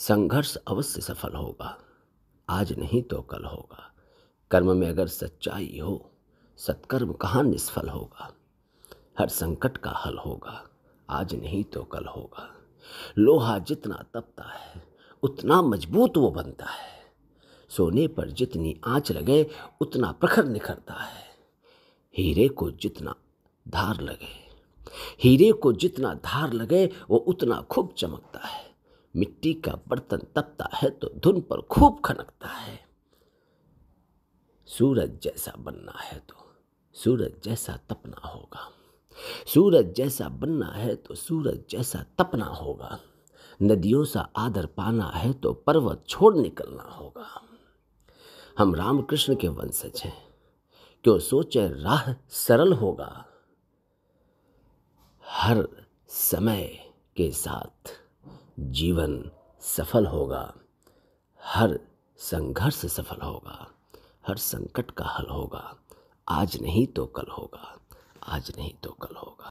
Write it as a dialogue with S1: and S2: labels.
S1: संघर्ष अवश्य सफल होगा आज नहीं तो कल होगा कर्म में अगर सच्चाई हो सत्कर्म कहाँ निष्फल होगा हर संकट का हल होगा आज नहीं तो कल होगा लोहा जितना तपता है उतना मजबूत वो बनता है सोने पर जितनी आँच लगे उतना प्रखर निखरता है हीरे को जितना धार लगे हीरे को जितना धार लगे वो उतना खूब चमकता है मिट्टी का बर्तन तपता है तो धुन पर खूब खनकता है सूरज जैसा बनना है तो सूरज जैसा तपना होगा सूरज जैसा बनना है तो सूरज जैसा तपना होगा नदियों सा आदर पाना है तो पर्वत छोड़ निकलना होगा हम रामकृष्ण के वंशज हैं क्यों सोचे राह सरल होगा हर समय के साथ जीवन सफल होगा हर संघर्ष सफल होगा हर संकट का हल होगा आज नहीं तो कल होगा आज नहीं तो कल होगा